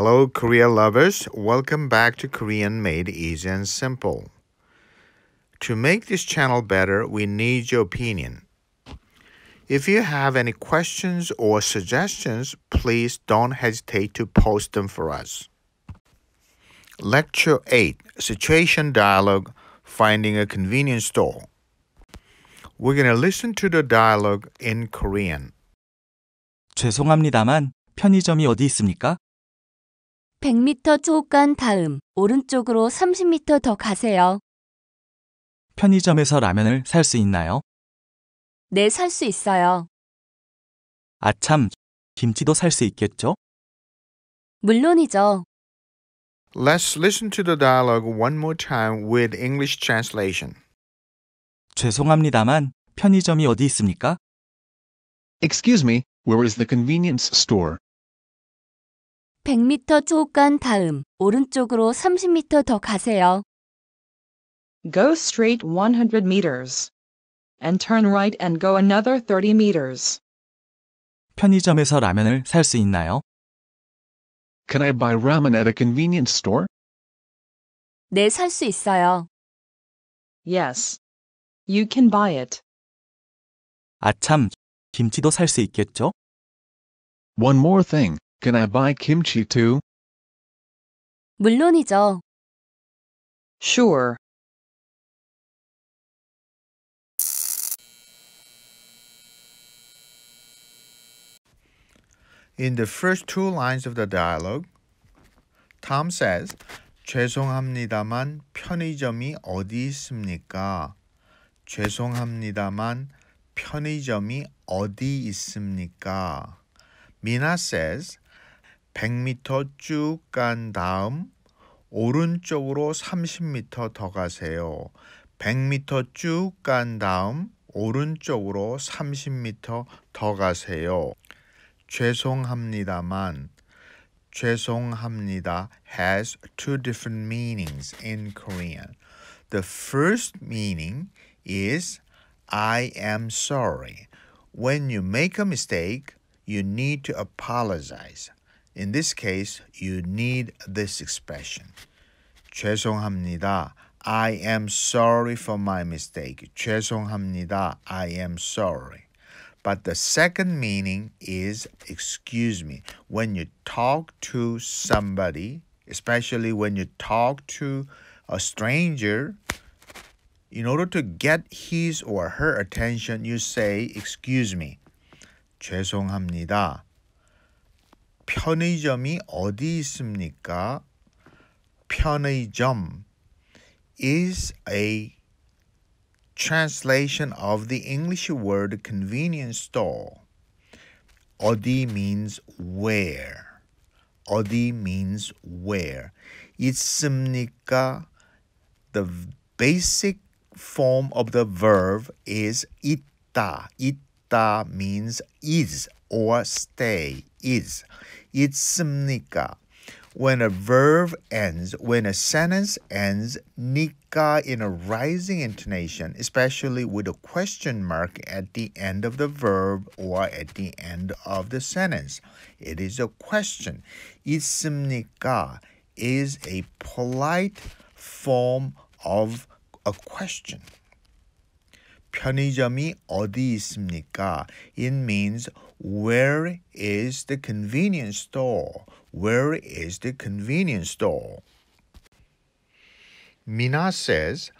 Hello, Korea lovers. Welcome back to Korean Made Easy and Simple. To make this channel better, we need your opinion. If you have any questions or suggestions, please don't hesitate to post them for us. Lecture 8 Situation Dialogue Finding a Convenience Store. We're going to listen to the dialogue in Korean. 죄송합니다만 편의점이 어디 있습니까? 100m 초간 다음 오른쪽으로 30m 더 가세요. 편의점에서 라면을 살 수 있나요? 네, 살 수 있어요. 아참, 김치도 살 수 있겠죠? 물론이죠. Let's listen to the dialogue one more time with English translation. 죄송합니다만 편의점이 어디 있습니까? Excuse me, where is the convenience store? 100m 초간 다음 오른쪽으로 30m 더 가세요. Go straight 100 meters and turn right and go another 30 meters. 편의점에서 라면을 있나요? Can I buy ramen at a convenience store? 네, 있어요. Yes. You can buy it. 아참, 김치도 살 수 있겠죠? One more thing. Can I buy kimchi too? 물론이죠. Sure. In the first two lines of the dialogue, Tom says, 죄송합니다만 편의점이 어디 있습니까? 죄송합니다만 편의점이 어디 있습니까? Mina says, 100m 쭉 간 다음 오른쪽으로 30m 더 가세요. 100m 쭉 간 다음 오른쪽으로 30m 더 가세요. 죄송합니다만 죄송합니다 has two different meanings in Korean. The first meaning is I am sorry. When you make a mistake, you need to apologize. In this case, you need this expression. 죄송합니다. I am sorry for my mistake. 죄송합니다. I am sorry. But the second meaning is excuse me. When you talk to somebody, especially when you talk to a stranger, in order to get his or her attention, you say excuse me. 죄송합니다. 편의점이 어디 있습니까? 편의점 is a translation of the English word convenience store. 어디 means where. 어디 means where. 있습니까? The basic form of the verb is 있다. 있다 means is or stay is. 있습니까? When a verb ends, when a sentence ends, nika in a rising intonation, especially with a question mark at the end of the verb or at the end of the sentence. It is a question. 있습니까 is a polite form of a question. 편의점이 어디 있습니까? It means Where is the convenience store? Where is the convenience store? 미나 says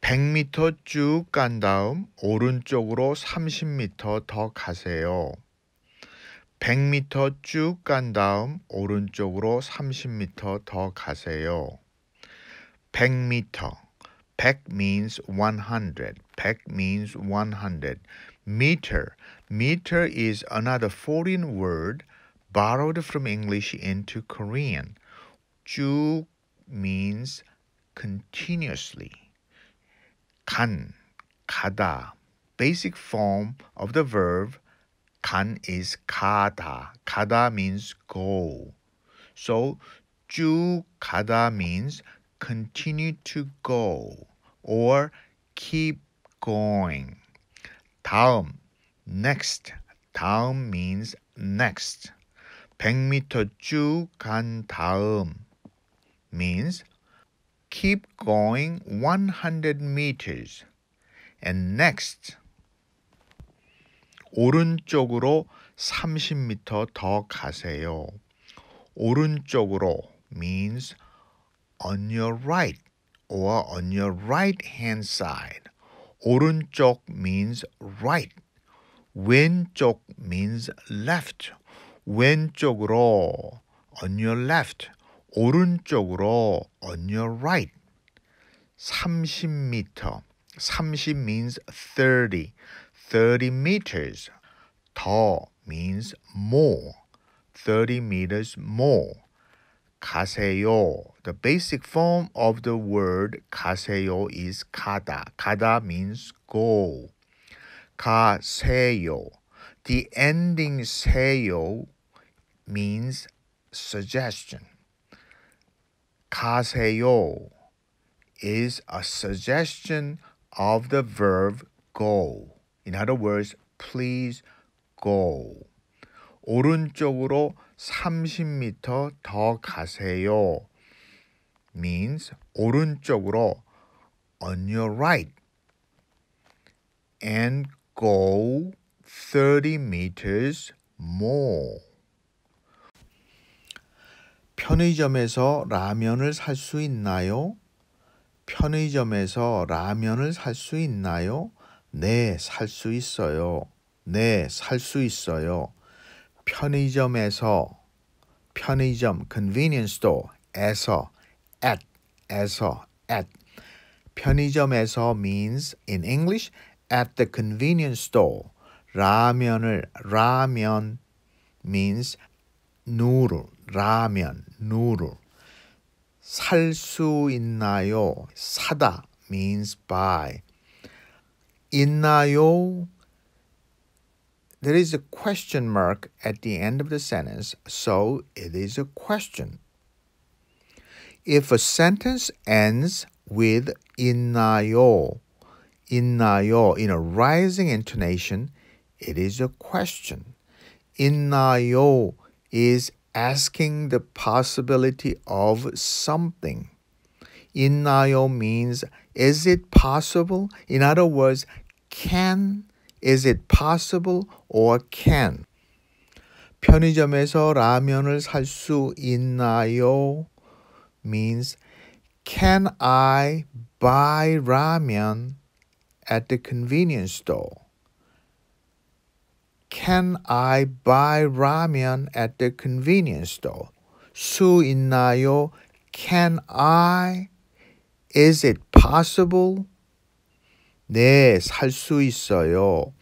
100m 쭉 간 다음 오른쪽으로 30m 더 가세요. 100m 쭉 간 다음 오른쪽으로 30m 더 가세요. 100m 100 means 100. 100 means 100. meter Meter is another foreign word borrowed from English into Korean. Ju means continuously. Kan kada Basic form of the verb kan is kada kada means go. So ju kada means continue to go or keep going. 다음 next. 다음 means next. 100m 쭉 간 다음 means keep going 100 meters and next 오른쪽으로 30m 더 가세요. 오른쪽으로 means on your right or on your right hand side. 오른쪽 means right. 왼쪽 means left. 왼쪽으로 on your left. 오른쪽으로 on your right. 30m. 30 means 30. 30 meters. 더 means more. 30 meters more. 가세요. The basic form of the word 가세요 is 가다. 가다 means go. 가세요. The ending 세요 means suggestion. 가세요 is a suggestion of the verb go. In other words, please go. 오른쪽으로 30m 더 가세요. means 오른쪽으로 on your right and go 30 meters more. 편의점에서 라면을 살 수 있나요? 편의점에서 라면을 살 수 있나요? 네, 살 수 있어요. 네, 살 수 있어요. 편의점에서 편의점 convenience store에서 at 에서 at 편의점에서 means in English at the convenience store. 라면을 라면 means noodle. 라면 noodle. 살수 있나요? 사다 means buy. 있나요? There is a question mark at the end of the sentence, so it is a question. If a sentence ends with 있나요, innayo in a rising intonation, it is a question. Innayo is asking the possibility of something. Innayo means is it possible? In other words, can is it possible or can? 편의점에서 라면을 살 수 있나요? means can I buy ramen? at the convenience store? Can I buy ramen at the convenience store? Su inayo, can I? Is it possible? 네, 살 수 있어요.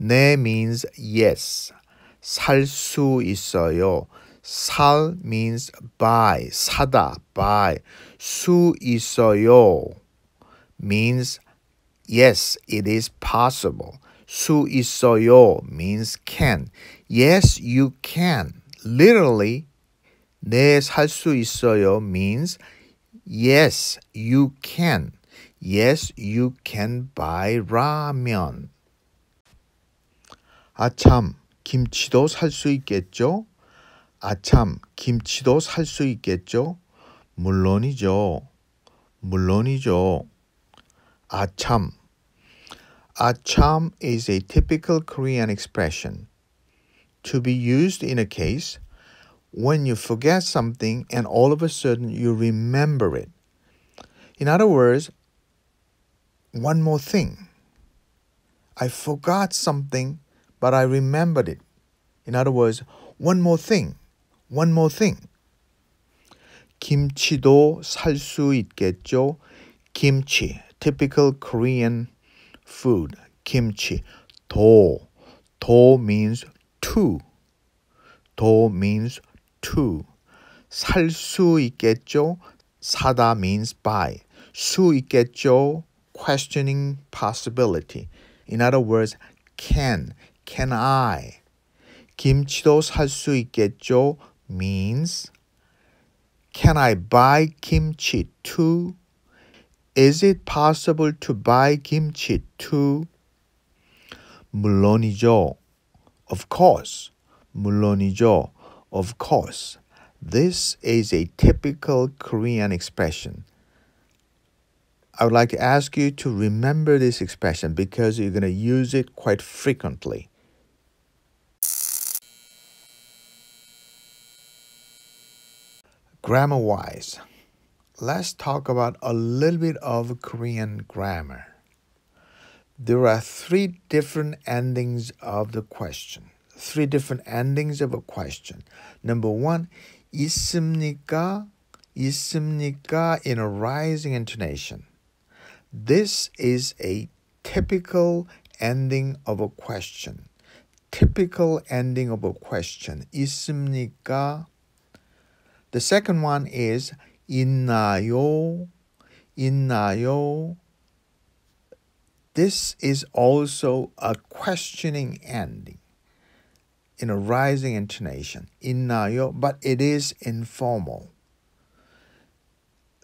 네 means yes. 살 수 있어요. 살 means buy, 사다, buy. 수 있어요 means Yes, it is possible. 수 있어요 means can. Yes, you can. Literally, 네, 살 수 있어요 means yes, you can. Yes, you can buy ramen. 아참, 김치도 살 수 있겠죠? 아참, 김치도 살 수 있겠죠? 물론이죠. 물론이죠. 아참, A charm is a typical Korean expression to be used in a case when you forget something and all of a sudden you remember it. In other words, one more thing. I forgot something, but I remembered it. In other words, one more thing, one more thing. 김치도 살 수 있겠죠? 김치, typical Korean food, kimchi, to. To means to. To means to. 살 수 있겠죠? 사다 means buy. 수 있겠죠? Questioning possibility. In other words, can, can I? 김치도 살 수 있겠죠? means can I buy kimchi too? is it possible to buy kimchi too? 물론이죠. Of course. 물론이죠. Of course. This is a typical Korean expression. I would like to ask you to remember this expression because you're going to use it quite frequently. Grammar wise, let's talk about a little bit of Korean grammar. There are three different endings of the question. Three different endings of a question. Number one, 있습니까? 있습니까 in a rising intonation. This is a typical ending of a question. Typical ending of a question. 있습니까? The second one is 있나요? 있나요? This is also a questioning ending in a rising intonation, innayo, but it is informal.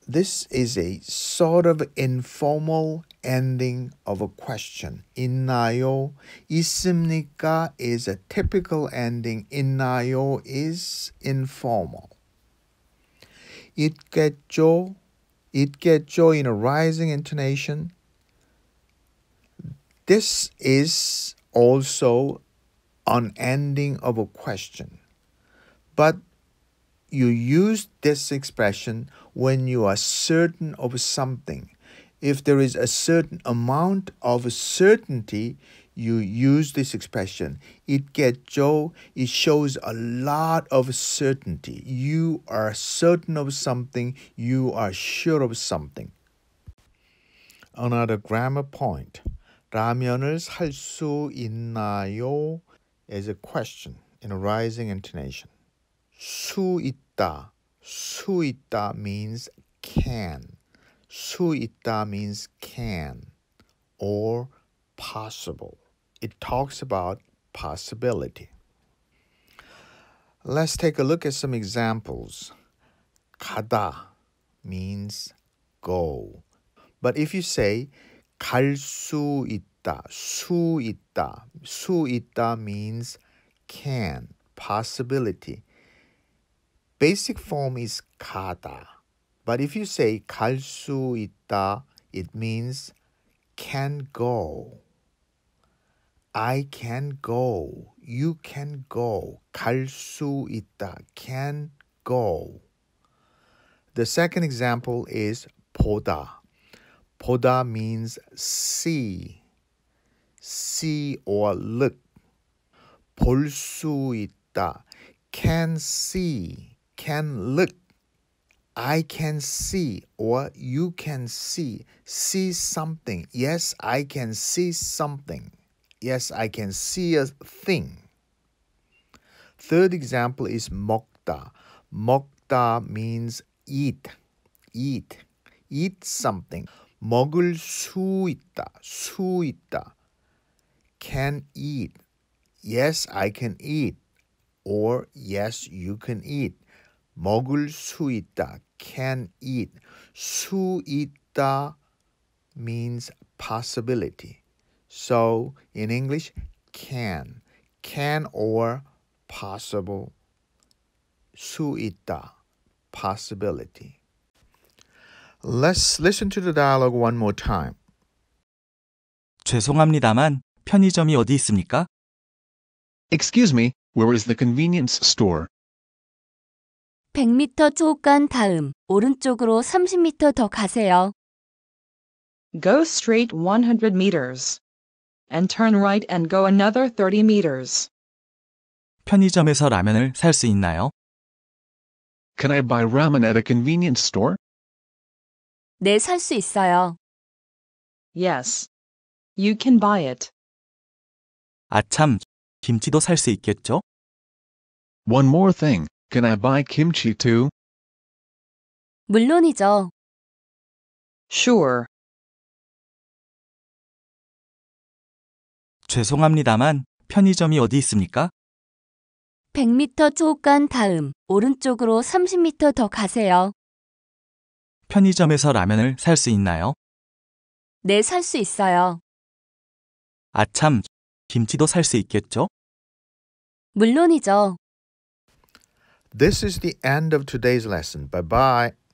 This is a sort of informal ending of a question. Innayo 있습니까 is a typical ending. Innayo is informal. It it get joy in a rising intonation. This is also an ending of a question. But you use this expression when you are certain of something. If there is a certain amount of certainty, you use this expression, it get Joe, it shows a lot of certainty. You are certain of something, you are sure of something. Another grammar point. 라면을 살 수 있나요? is a question in a rising intonation. 수 있다. 수 있다 means can. 수 있다 means can or possible it talks about possibility. Let's take a look at some examples. Kada means go. But if you say 갈수 있다, 수 있다, 수 있다 means can, possibility. Basic form is 가다. But if you say 갈수 있다, it means can go. I can go. You can go. 갈 있다. Can go. The second example is 보다. 보다 means see. See or look. 볼 수 있다. Can see. Can look. I can see or you can see. See something. Yes, I can see something. Yes, I can see a thing. Third example is mokta. Mokta means eat. Eat. Eat something. 먹을 수 있다. 수 있다. Can eat. Yes, I can eat. Or yes, you can eat. 먹을 수 있다. Can eat. 수 있다 means possibility. So in English, can, can or possible, suita, possibility. Let's listen to the dialogue one more time. 죄송합니다만 편의점이 어디 있습니까? Excuse me, where is the convenience store? 100m 초간 다음 오른쪽으로 30m 더 가세요. Go straight 100 meters and turn right and go another 30 meters. 편의점에서 라면을 살 있나요? Can I buy ramen at a convenience store? 네, 살 있어요. Yes. You can buy it. 아참, 김치도 살 수 있겠죠? One more thing. Can I buy kimchi too? 물론이죠. Sure. 죄송합니다만 편의점이 어디 있습니까? 100m 초간 다음 오른쪽으로 30m 더 가세요. 편의점에서 라면을 살 수 있나요? 네, 살 수 있어요. 아참, 김치도 살 수 있겠죠? 물론이죠. This is the end of today's lesson. Bye bye.